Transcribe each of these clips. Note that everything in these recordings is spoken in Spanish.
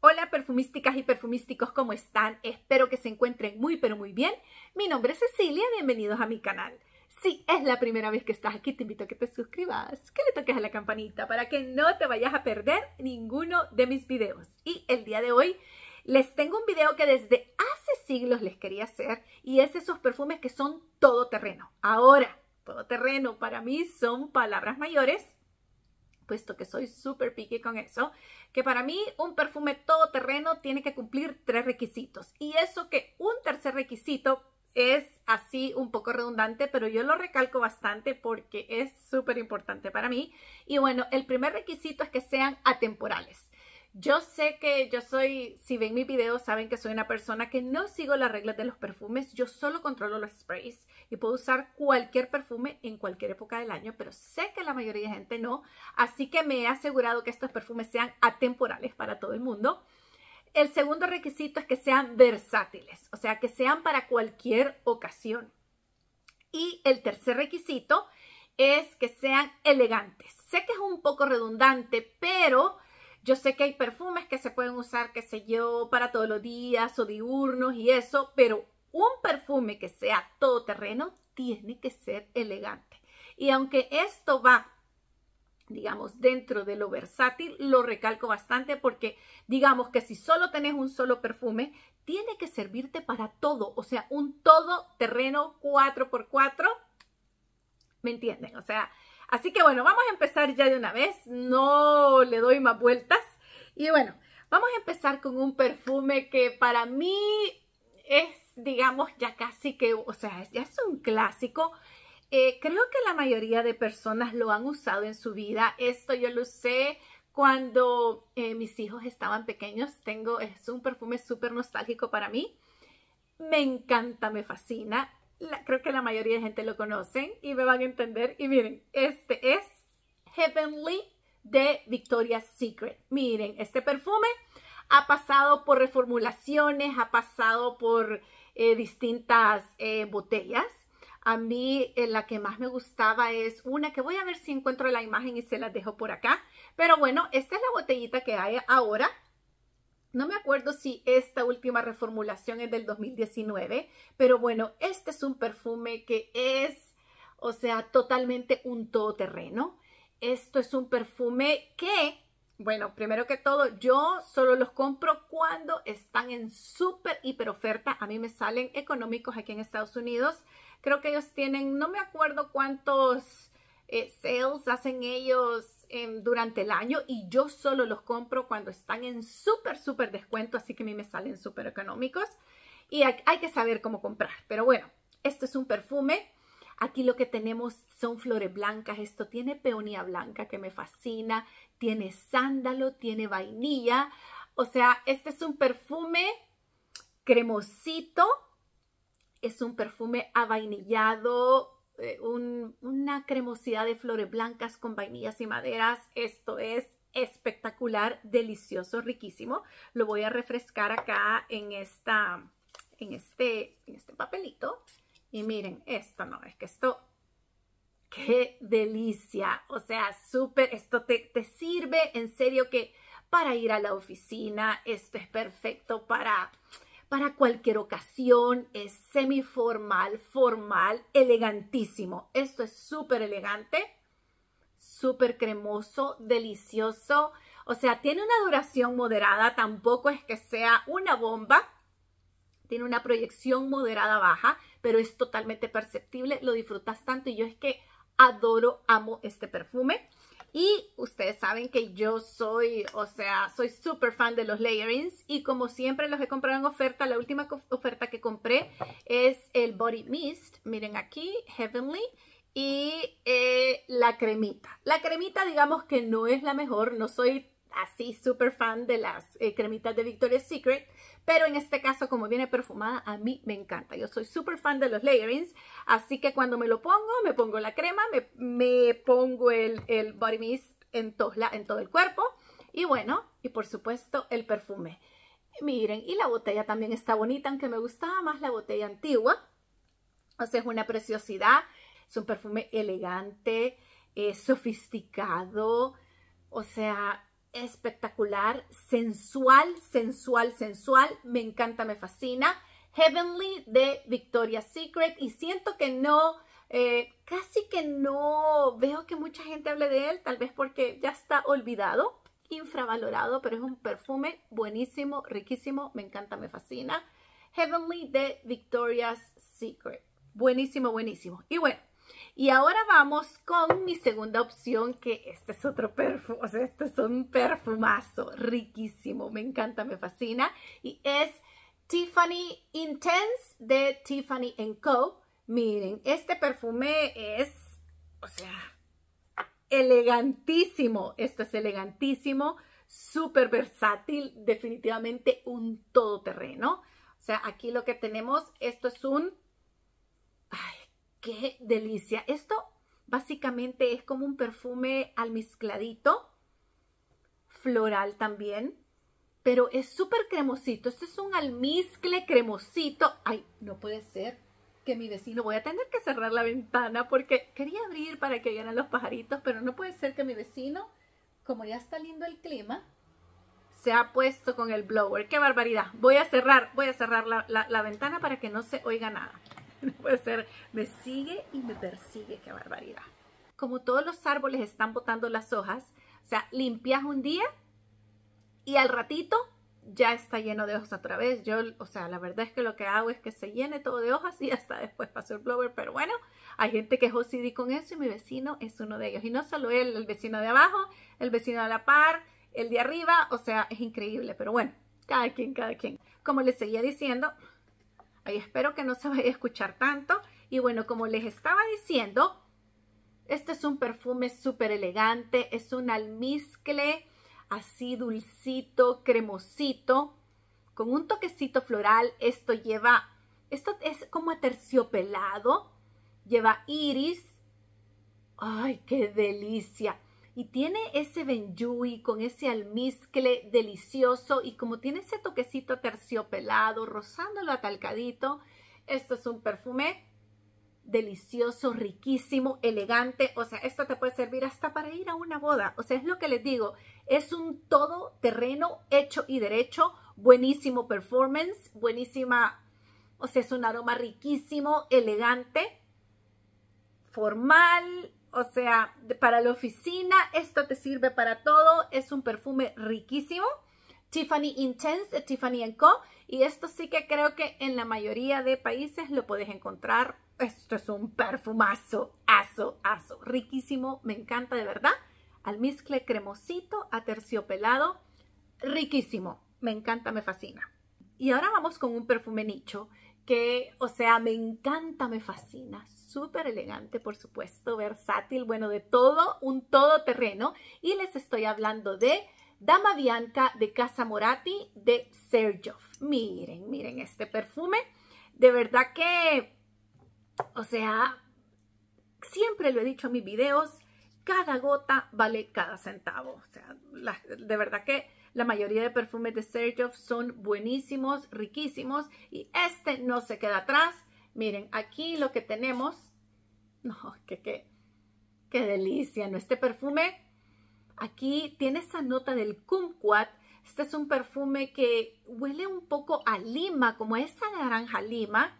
Hola perfumísticas y perfumísticos, ¿cómo están? Espero que se encuentren muy pero muy bien. Mi nombre es Cecilia, bienvenidos a mi canal. Si es la primera vez que estás aquí, te invito a que te suscribas, que le toques a la campanita para que no te vayas a perder ninguno de mis videos. Y el día de hoy les tengo un video que desde hace siglos les quería hacer y es esos perfumes que son todoterreno. Ahora, todoterreno para mí son palabras mayores puesto que soy súper pique con eso, que para mí un perfume todoterreno tiene que cumplir tres requisitos. Y eso que un tercer requisito es así un poco redundante, pero yo lo recalco bastante porque es súper importante para mí. Y bueno, el primer requisito es que sean atemporales. Yo sé que yo soy, si ven mi video saben que soy una persona que no sigo las reglas de los perfumes. Yo solo controlo los sprays y puedo usar cualquier perfume en cualquier época del año, pero sé que la mayoría de gente no. Así que me he asegurado que estos perfumes sean atemporales para todo el mundo. El segundo requisito es que sean versátiles, o sea, que sean para cualquier ocasión. Y el tercer requisito es que sean elegantes. Sé que es un poco redundante, pero yo sé que hay perfumes que se pueden usar, qué sé yo, para todos los días o diurnos y eso, pero un perfume que sea todoterreno tiene que ser elegante. Y aunque esto va digamos, dentro de lo versátil, lo recalco bastante porque digamos que si solo tenés un solo perfume, tiene que servirte para todo, o sea, un todoterreno 4x4, ¿me entienden? O sea, Así que bueno, vamos a empezar ya de una vez, no le doy más vueltas. Y bueno, vamos a empezar con un perfume que para mí es, digamos, ya casi que, o sea, ya es un clásico. Eh, creo que la mayoría de personas lo han usado en su vida. Esto yo lo usé cuando eh, mis hijos estaban pequeños. Tengo, es un perfume súper nostálgico para mí. Me encanta, me fascina creo que la mayoría de gente lo conocen y me van a entender. Y miren, este es Heavenly de Victoria's Secret. Miren, este perfume ha pasado por reformulaciones, ha pasado por eh, distintas eh, botellas. A mí eh, la que más me gustaba es una que voy a ver si encuentro la imagen y se las dejo por acá. Pero bueno, esta es la botellita que hay ahora. No me acuerdo si esta última reformulación es del 2019, pero bueno, este es un perfume que es, o sea, totalmente un todoterreno. Esto es un perfume que, bueno, primero que todo, yo solo los compro cuando están en súper hiper oferta. A mí me salen económicos aquí en Estados Unidos. Creo que ellos tienen, no me acuerdo cuántos eh, sales hacen ellos durante el año y yo solo los compro cuando están en súper, súper descuento, así que a mí me salen súper económicos y hay, que saber cómo comprar. Pero bueno, esto es un perfume. Aquí lo que tenemos son flores blancas. Esto tiene peonía blanca que me fascina, tiene sándalo, tiene vainilla. O sea, este es un perfume cremosito. Es un perfume avainillado eh, una cremosidad de flores blancas con vainillas y maderas. Esto es espectacular, delicioso, riquísimo. Lo voy a refrescar acá en, esta, en, este, en este papelito. Y miren, esto no, es que esto ¡Qué delicia! O sea, súper, esto te, te, sirve en serio que para ir a la oficina, esto es perfecto para para cualquier ocasión, es semi-formal, formal, elegantísimo. Esto es súper elegante, súper cremoso, delicioso. O sea, tiene una duración moderada, tampoco es que sea una bomba. Tiene una proyección moderada baja, pero es totalmente perceptible, lo disfrutas tanto y yo es que adoro, amo este perfume. Y ustedes saben que yo soy, o sea, soy súper fan de los layerings y como siempre los he comprado en oferta. La última oferta que compré es el Body Mist, miren aquí, Heavenly, y eh, la cremita. La cremita digamos que no es la mejor, no soy así súper fan de las eh, cremitas de Victoria's Secret, pero en este caso como viene perfumada a mí me encanta. Yo soy súper fan de los layerings, así que cuando me lo pongo, me pongo la crema, me, pongo el, body mist en, en todo el cuerpo y bueno, y por supuesto el perfume. Miren, y la botella también está bonita, aunque me gustaba más la botella antigua. O sea, es una preciosidad, es un perfume elegante, sofisticado, o sea, espectacular, sensual, sensual, sensual. Me encanta, me fascina. Heavenly de Victoria's Secret y siento que no, eh, casi que no veo que mucha gente hable de él, tal vez porque ya está olvidado, infravalorado, pero es un perfume buenísimo, riquísimo, me encanta, me fascina. Heavenly de Victoria's Secret. Buenísimo, buenísimo. Y bueno, y ahora vamos con mi segunda opción, que este es otro perfume, o sea, este es un perfumazo riquísimo, me encanta, me fascina, y es Tiffany Intense de Tiffany Co. Miren, este perfume es, o sea, elegantísimo, esto es elegantísimo, súper versátil, definitivamente un todoterreno. O sea, aquí lo que tenemos, esto es un ¡Qué delicia! Esto básicamente es como un perfume almizcladito, floral también, pero es súper cremosito. Este es un almizcle cremosito. ¡Ay, no puede ser! que mi vecino, voy a tener que cerrar la ventana porque quería abrir para que llegaran los pajaritos, pero no puede ser que mi vecino, como ya está lindo el clima, se ha puesto con el blower. ¡Qué barbaridad! Voy a cerrar, voy a cerrar la ventana para que no se oiga nada. puede ser, me sigue y me persigue, qué barbaridad. Como todos los árboles están botando las hojas, o sea, limpias un día y al ratito ya está lleno de hojas otra vez. Yo, o sea, la verdad es que lo que hago es que se llene todo de hojas y hasta después paso el blower. Pero bueno, hay gente que es con eso y mi vecino es uno de ellos. Y no solo él, el vecino de abajo, el vecino de la par, el de arriba, o sea, es increíble. Pero bueno, cada quien, cada quien. Como les seguía diciendo, espero que no se vaya a escuchar tanto. Y bueno, como les estaba diciendo, este es un perfume súper elegante, es un almizcle así dulcito, cremosito, con un toquecito floral. Esto lleva, esto es como terciopelado, lleva iris. ¡Ay, qué delicia! y tiene ese benjui con ese almizcle delicioso y como tiene ese toquecito terciopelado, rozándolo atalcadito. Esto es un perfume delicioso, riquísimo, elegante. O sea, esto te puede servir hasta para ir a una boda. O sea, es lo que les digo. Es un todo terreno hecho y derecho. Buenísimo performance, buenísima. O sea, es un aroma riquísimo, elegante, formal, o sea, para la oficina, esto te sirve para todo, es un perfume riquísimo. Tiffany Intense de Tiffany Co. Y esto sí que creo que en la mayoría de países lo puedes encontrar. Esto es un perfumazo, aso, aso, riquísimo, me encanta de verdad. Almizcle cremosito, a terciopelado. riquísimo, me encanta, me fascina. Y ahora vamos con un perfume nicho que, o sea, me encanta, me fascina. Súper elegante, por supuesto, versátil, bueno, de todo, un todoterreno. Y les estoy hablando de Dama Bianca de Casa Morati de Sergio. Miren, miren este perfume. De verdad que, o sea, siempre lo he dicho en mis videos, cada gota vale cada centavo. O sea, de verdad que la mayoría de perfumes de Sergio son buenísimos, riquísimos y este no se queda atrás. Miren, aquí lo que tenemos, no, qué, qué delicia, ¿no? Este perfume aquí tiene esa nota del kumquat. Este es un perfume que huele un poco a lima, como esa naranja lima.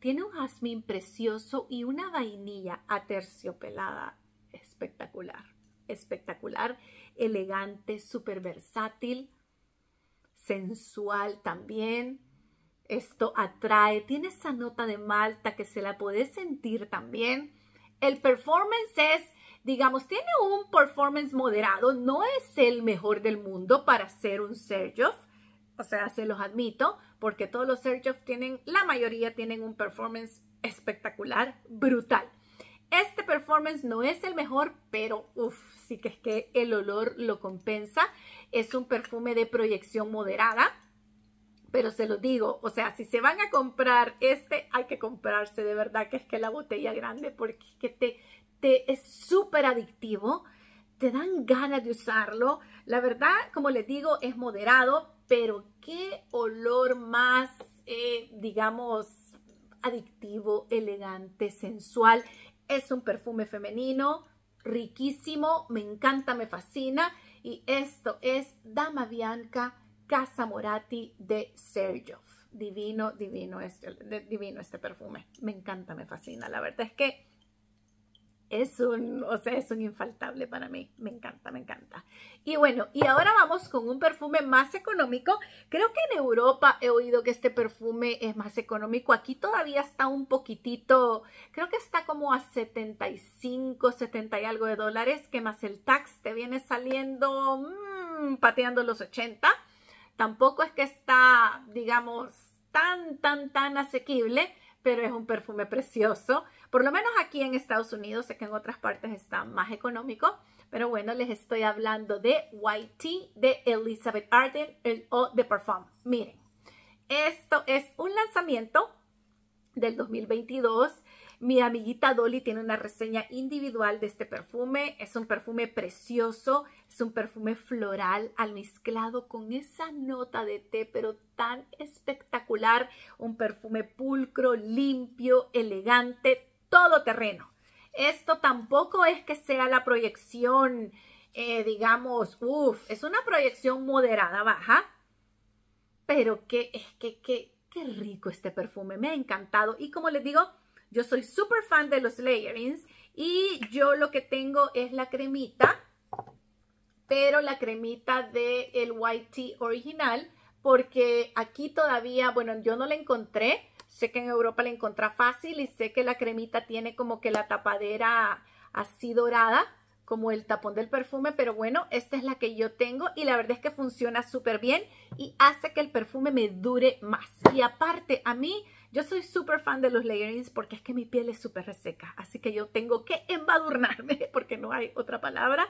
Tiene un jazmín precioso y una vainilla aterciopelada espectacular, espectacular elegante, súper versátil, sensual también. Esto atrae, tiene esa nota de malta que se la puede sentir también. El performance es, digamos, tiene un performance moderado, no es el mejor del mundo para ser un Sergio, o sea, se los admito, porque todos los Sergio tienen, la mayoría tienen un performance espectacular, brutal. Este performance no es el mejor, pero uff, sí que es que el olor lo compensa. Es un perfume de proyección moderada, pero se lo digo, o sea, si se van a comprar este, hay que comprarse de verdad que es que la botella grande porque es que te, te es súper adictivo, te dan ganas de usarlo. La verdad, como les digo, es moderado, pero qué olor más, eh, digamos, adictivo, elegante, sensual es un perfume femenino, riquísimo, me encanta, me fascina. Y esto es Dama Bianca Casa Morati de Sergio. Divino, divino este, divino este perfume. Me encanta, me fascina. La verdad es que es un, o sea, es un infaltable para mí. Me encanta, me encanta. Y bueno, y ahora vamos con un perfume más económico. Creo que en Europa he oído que este perfume es más económico. Aquí todavía está un poquitito, creo que está como a 75, 70 y algo de dólares, que más el tax te viene saliendo mm, pateando los 80. Tampoco es que está, digamos, tan, tan, tan asequible pero es un perfume precioso. Por lo menos aquí en Estados Unidos, sé que en otras partes está más económico, pero bueno, les estoy hablando de White Tea de Elizabeth Arden, el Eau de Parfum. Miren, esto es un lanzamiento del 2022 mi amiguita Dolly tiene una reseña individual de este perfume. Es un perfume precioso, es un perfume floral al con esa nota de té, pero tan espectacular. Un perfume pulcro, limpio, elegante, todo terreno. Esto tampoco es que sea la proyección, eh, digamos, uff, es una proyección moderada, baja. Pero que es que, que, qué rico este perfume, me ha encantado. Y como les digo, yo soy súper fan de los layerings y yo lo que tengo es la cremita, pero la cremita del el White original, porque aquí todavía, bueno, yo no la encontré. Sé que en Europa la encontré fácil y sé que la cremita tiene como que la tapadera así dorada, como el tapón del perfume, pero bueno, esta es la que yo tengo y la verdad es que funciona súper bien y hace que el perfume me dure más. Y aparte, a mí yo soy súper fan de los layerings porque es que mi piel es súper reseca, así que yo tengo que embadurnarme, porque no hay otra palabra,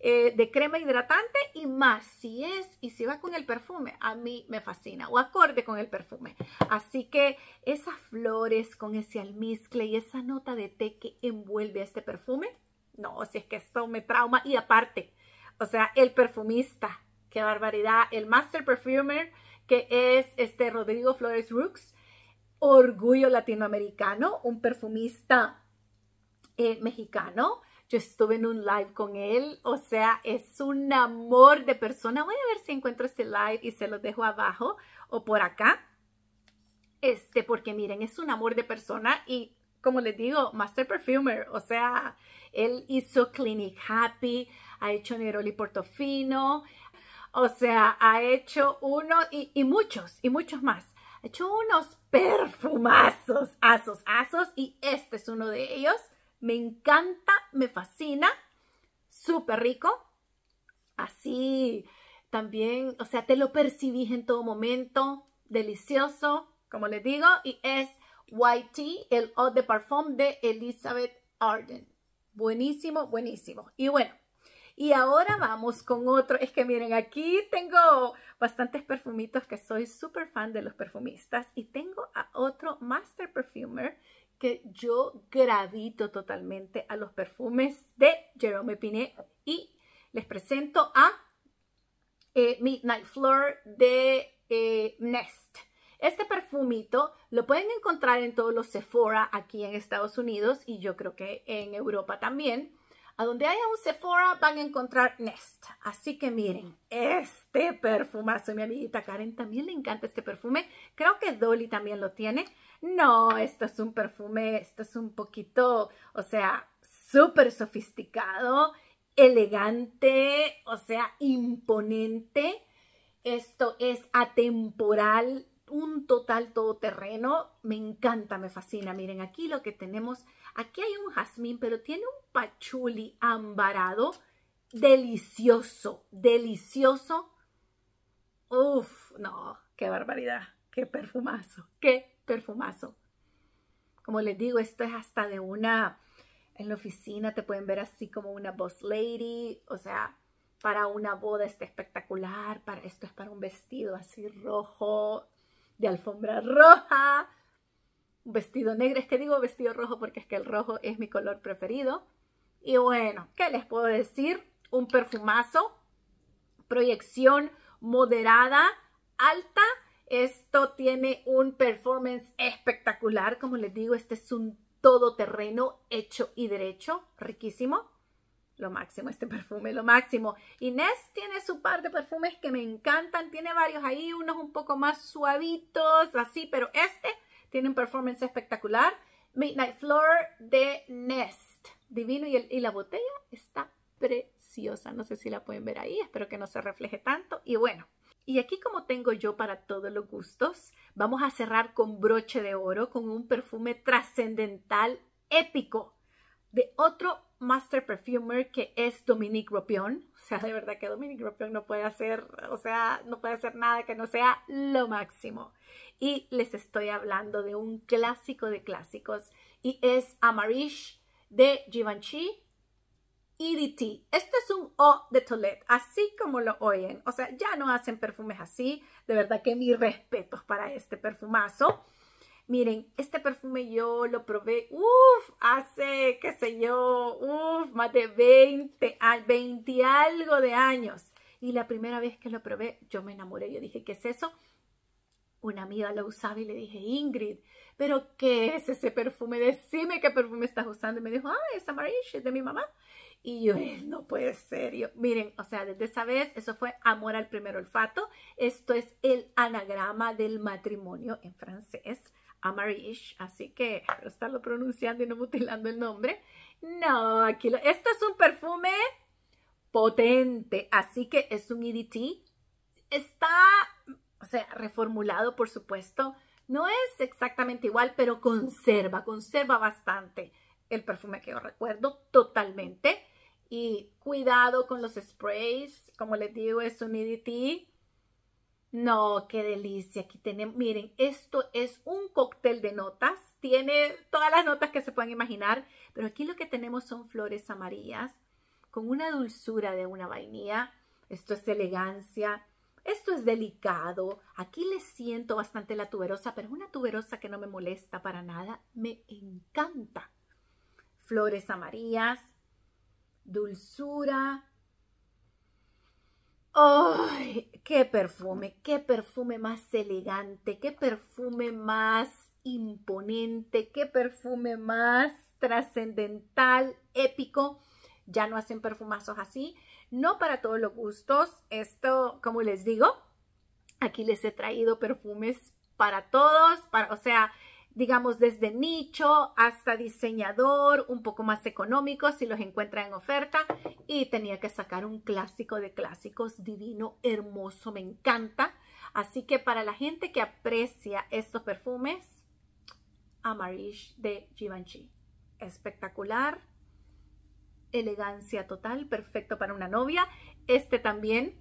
eh, de crema hidratante y más, si es y si va con el perfume, a mí me fascina, o acorde con el perfume. Así que esas flores con ese almizcle y esa nota de té que envuelve a este perfume, no, si es que esto me trauma y aparte, o sea, el perfumista, qué barbaridad, el master perfumer que es este Rodrigo Flores Rooks, orgullo latinoamericano, un perfumista eh, mexicano. Yo estuve en un live con él, o sea, es un amor de persona. Voy a ver si encuentro este live y se lo dejo abajo o por acá. Este, porque miren, es un amor de persona y como les digo, Master Perfumer, o sea, él hizo Clinic Happy, ha hecho Neroli Portofino, o sea, ha hecho uno y muchos, y muchos más. He hecho unos perfumazos, asos, asos, y este es uno de ellos. Me encanta, me fascina, súper rico. Así también, o sea, te lo percibís en todo momento, delicioso, como les digo, y es White el Eau de Parfum de Elizabeth Arden. Buenísimo, buenísimo. Y bueno, y ahora vamos con otro. Es que miren, aquí tengo bastantes perfumitos que soy súper fan de los perfumistas. Y tengo a otro Master Perfumer que yo gravito totalmente a los perfumes de Jerome Pinet. Y les presento a eh, Midnight Floor de eh, Nest. Este perfumito lo pueden encontrar en todos los Sephora aquí en Estados Unidos y yo creo que en Europa también. A donde haya un Sephora van a encontrar Nest. Así que miren, este perfumazo. Mi amiguita Karen también le encanta este perfume. Creo que Dolly también lo tiene. No, esto es un perfume, esto es un poquito, o sea, súper sofisticado, elegante, o sea, imponente. Esto es atemporal, un total todoterreno. Me encanta, me fascina. Miren, aquí lo que tenemos, aquí hay un jazmín, pero tiene un pachuli ambarado delicioso, delicioso. Uf, no, qué barbaridad, qué perfumazo, qué perfumazo. Como les digo, esto es hasta de una, en la oficina te pueden ver así como una boss lady, o sea, para una boda está espectacular, para esto es para un vestido así rojo, de alfombra roja, un vestido negro. Es que digo vestido rojo porque es que el rojo es mi color preferido. Y bueno, ¿qué les puedo decir? Un perfumazo, proyección moderada, alta. Esto tiene un performance espectacular. Como les digo, este es un todoterreno hecho y derecho, riquísimo. Lo máximo este perfume, lo máximo. Inés tiene su par de perfumes que me encantan. Tiene varios ahí, unos un poco más suavitos, así, pero este tiene un performance espectacular. Midnight Flower de Nest. Divino. Y, y la botella está preciosa. No sé si la pueden ver ahí. Espero que no se refleje tanto. Y bueno, y aquí como tengo yo para todos los gustos, vamos a cerrar con broche de oro, con un perfume trascendental épico de otro master perfumer que es Dominique Ropion. O sea, de verdad que Dominique Ropion no puede hacer, o sea, no puede hacer nada que no sea lo máximo. Y les estoy hablando de un clásico de clásicos y es Amarish de Givenchy EDT. Este es un O de Toilette, así como lo oyen. O sea, ya no hacen perfumes así. De verdad que mis respetos para este perfumazo. Miren, este perfume yo lo probé, uff, hace, qué sé yo, uff, más de 20, 20 algo de años. Y la primera vez que lo probé, yo me enamoré. Yo dije, ¿qué es eso? Una amiga lo usaba y le dije, Ingrid, ¿pero qué es ese perfume? Decime qué perfume estás usando. Y me dijo, ah, es amarillo, es de mi mamá. Y yo, eh, no puede ser. miren, o sea, desde esa vez, eso fue amor al primer olfato. Esto es el anagrama del matrimonio en francés. Amarish, así que estarlo pronunciando y no mutilando el nombre. No, aquí lo, esto es un perfume potente, así que es un EDT. Está, o sea, reformulado, por supuesto. No es exactamente igual, pero conserva, conserva bastante el perfume que yo recuerdo totalmente. Y cuidado con los sprays, como les digo, es un EDT no, qué delicia. Aquí tenemos, miren, esto es un cóctel de notas. Tiene todas las notas que se pueden imaginar, pero aquí lo que tenemos son flores amarillas con una dulzura de una vainilla. Esto es elegancia. Esto es delicado. Aquí le siento bastante la tuberosa, pero es una tuberosa que no me molesta para nada. Me encanta. Flores amarillas, dulzura, ¡Ay! ¡Qué perfume! ¡Qué perfume más elegante! ¡Qué perfume más imponente! ¡Qué perfume más trascendental, épico! Ya no hacen perfumazos así. No para todos los gustos. Esto, como les digo, aquí les he traído perfumes para todos, para, o sea, digamos, desde nicho hasta diseñador, un poco más económico si los encuentra en oferta. Y tenía que sacar un clásico de clásicos divino, hermoso, me encanta. Así que para la gente que aprecia estos perfumes, Amarish de Givenchy. Espectacular, elegancia total, perfecto para una novia. Este también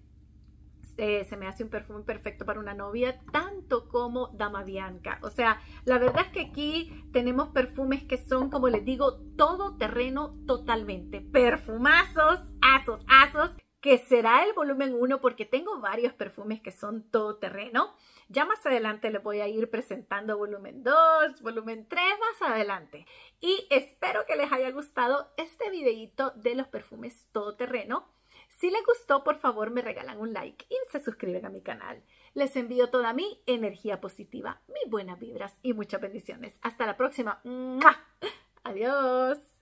eh, se me hace un perfume perfecto para una novia, tanto como Dama Bianca. O sea, la verdad es que aquí tenemos perfumes que son, como les digo, todo terreno totalmente. Perfumazos, asos, asos, que será el volumen 1 porque tengo varios perfumes que son todo terreno. Ya más adelante les voy a ir presentando volumen 2, volumen 3, más adelante. Y espero que les haya gustado este videito de los perfumes todoterreno. Si les gustó, por favor me regalan un like y se suscriben a mi canal. Les envío toda mi energía positiva, mis buenas vibras y muchas bendiciones. Hasta la próxima. Adiós.